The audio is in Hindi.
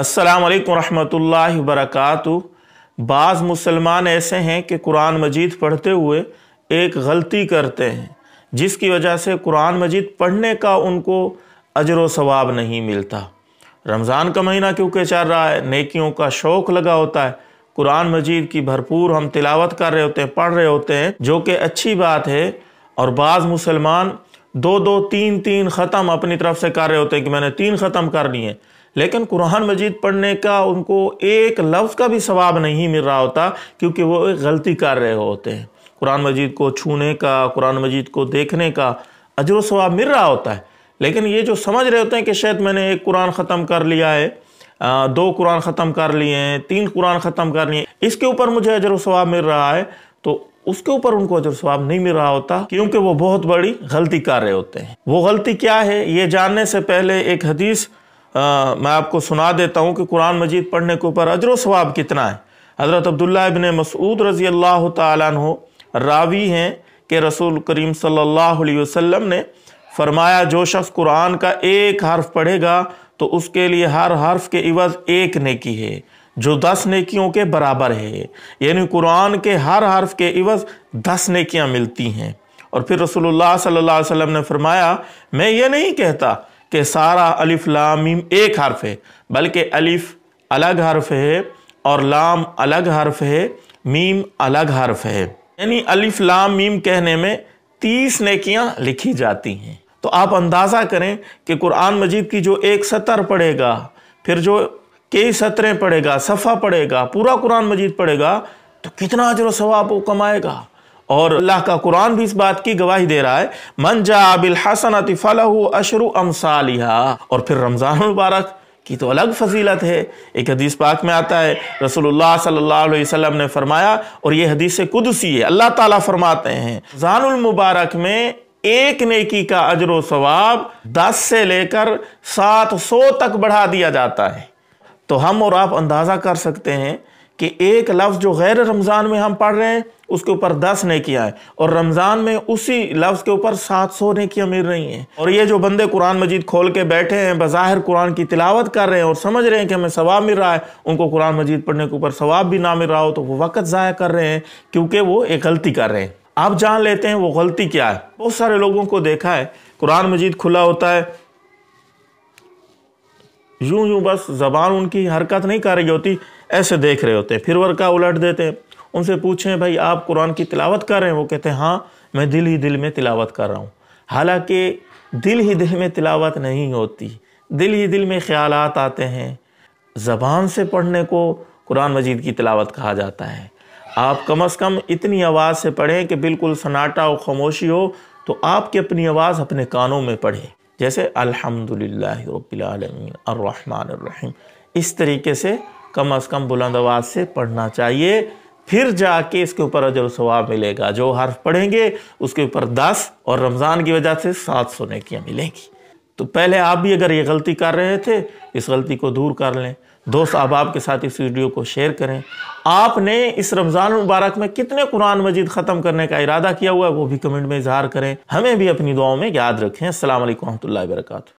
अस्सलाम वालेकुम रहमतुल्लाहि वबरकातु बाज़ मुसलमान ऐसे हैं कि कुरान मजीद पढ़ते हुए एक गलती करते हैं जिसकी वजह से कुरान मजीद पढ़ने का उनको अजर व सवाब नहीं मिलता रमज़ान का महीना क्योंकि चल रहा है नेकियों का शौक़ लगा होता है कुरान मजीद की भरपूर हम तिलावत कर रहे होते हैं पढ़ रहे होते हैं जो कि अच्छी बात है और बाज़ मुसलमान दो दो तीन तीन ख़त्म अपनी तरफ से कर रहे होते हैं कि मैंने तीन ख़त्म कर लिए हैं लेकिन कुरान मजीद पढ़ने का उनको एक लफ्ज़ का भी सवाब नहीं मिल रहा होता क्योंकि वो एक गलती कर रहे होते हैं कुरान मजीद को छूने का कुरान मजीद को देखने का अजर सवाब मिल रहा होता है लेकिन ये जो समझ रहे होते हैं कि शायद मैंने एक कुरान ख़त्म कर लिया है दो कुरान ख़त्म कर लिए हैं तीन कुरान ख़त्म कर लिए इसके ऊपर मुझे अजर सवाब मिल रहा है तो उसके ऊपर उनको अजर स्वाब नहीं मिल रहा होता क्योंकि वो बहुत बड़ी गलती कर रहे होते हैं वो गलती क्या है ये जानने से पहले एक हदीस आ, मैं आपको सुना देता हूँ कि कुरान मजीद पढ़ने के ऊपर अजर सवाब कितना है हज़रत अब्दुल्ला इबन मसूद रज़ी अल्लाह तु रावी हैं कि रसूल करीम सल्लल्लाहु अलैहि वसल्लम ने फरमाया जो शख्स कुरान का एक हर्फ पढ़ेगा तो उसके लिए हर हर्फ के इवज़ एक नेकी है जो दस नेकियों के बराबर है यानी कुरान के हर हर्फ के इवज़ दस नेकियां मिलती हैं और फिर रसूलुल्लाह सल्लल्लाहु अलैहि वसल्लम ने फरमाया मैं ये नहीं कहता कि सारा अलिफ लामीम एक हर्फ है बल्कि अलिफ अलग हर्फ है और लाम अलग हर्फ है मीम अलग हर्फ है यानी अलिफ लाम मीम कहने में तीस नेकियां लिखी जाती हैं तो आप अंदाज़ा करें कि कुरान मजीद की जो एक सतर पढ़ेगा फिर जो कई सतरें पढ़ेगा सफ़ा पढ़ेगा पूरा कुरान मजीद पढ़ेगा तो कितना अजर सवाब वो कमाएगा और अल्लाह का कुरान भी इस बात की गवाही दे रहा है मन जा बिल हसन अशरु अमसालिहा और फिर रमज़ान मुबारक की तो अलग फजीलत है एक हदीस पाक में आता है रसूलुल्लाह सल्लल्लाहु अलैहि वसल्लम ने फरमाया और ये हदीस कुदसी है अल्लाह ताला फरमाते हैं रमज़ानुल मुबारक में एक नेकी का अजर सवाब दस से लेकर सात सौ तक बढ़ा दिया जाता है तो हम और आप अंदाज़ा कर सकते हैं कि एक लफ्ज़ जो गैर रमज़ान में हम पढ़ रहे हैं उसके ऊपर दस ने किया है और रमज़ान में उसी लफ्ज़ के ऊपर सात सौ ने किया मिल रही हैं और ये जो बंदे कुरान मजीद खोल के बैठे हैं बज़ाहिर कुरान की तिलावत कर रहे हैं और समझ रहे हैं कि हमें सवाब मिल रहा है उनको कुरान मजीद पढ़ने के ऊपर सवाब भी ना मिल रहा हो तो वो वक्त ज़ाया कर रहे हैं क्योंकि वो एक गलती कर रहे हैं आप जान लेते हैं वो गलती क्या है बहुत सारे लोगों को देखा है कुरान मजीद खुला होता है यूं यूं बस जबान उनकी हरकत नहीं कर रही होती ऐसे देख रहे होते हैं फिर वर्का उलट देते हैं उनसे पूछें भाई आप कुरान की तिलावत कर रहे हैं वो कहते हैं हाँ मैं दिल ही दिल में तिलावत कर रहा हूँ हालांकि दिल ही दिल में तिलावत नहीं होती दिल ही दिल में ख्याल आते हैं ज़बान से पढ़ने को कुरान मजीद की तिलावत कहा जाता है आप कम अज़ कम इतनी आवाज़ से पढ़ें कि बिल्कुल सन्नाटा और खामोशी हो तो आपकी अपनी आवाज़ अपने कानों में पढ़े जैसे अल्हम्दुलिल्लाह रबीआलमीन अर्रहमान इस तरीके से कम अज़ कम बुलंद आवाज़ से पढ़ना चाहिए फिर जाके इसके ऊपर अजर सवाब मिलेगा जो हर्फ पढ़ेंगे उसके ऊपर दस और रमज़ान की वजह से सात सोनेकियाँ मिलेंगी तो पहले आप भी अगर ये गलती कर रहे थे इस गलती को दूर कर लें दोस्त आप आपके साथ इस वीडियो को शेयर करें आपने इस रमज़ान मुबारक में कितने कुरान मजीद ख़त्म करने का इरादा किया हुआ है वो भी कमेंट में इजहार करें हमें भी अपनी दुआओं में याद रखें असल वरहमल वर्का